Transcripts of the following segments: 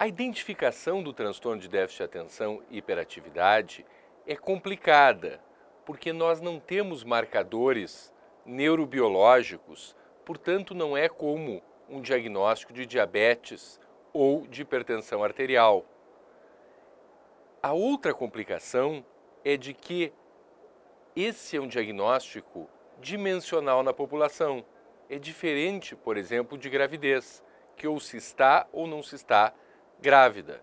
A identificação do transtorno de déficit de atenção e hiperatividade é complicada, porque nós não temos marcadores neurobiológicos, portanto, não é como um diagnóstico de diabetes ou de hipertensão arterial. A outra complicação é de que esse é um diagnóstico dimensional na população. É diferente, por exemplo, de gravidez, que ou se está ou não se está grávida.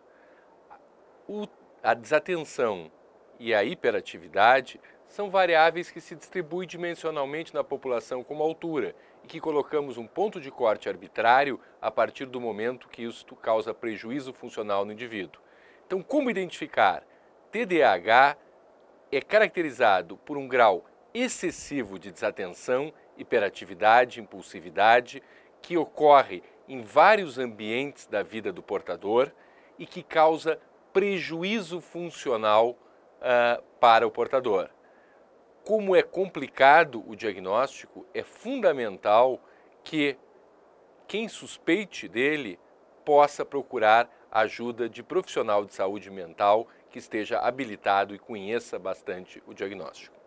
O, a desatenção e a hiperatividade são variáveis que se distribuem dimensionalmente na população como altura e que colocamos um ponto de corte arbitrário a partir do momento que isto causa prejuízo funcional no indivíduo. Então, como identificar? TDAH é caracterizado por um grau excessivo de desatenção, hiperatividade, impulsividade, que ocorre em vários ambientes da vida do portador e que causa prejuízo funcional uh, para o portador. Como é complicado o diagnóstico, é fundamental que quem suspeite dele possa procurar ajuda de profissional de saúde mental que esteja habilitado e conheça bastante o diagnóstico.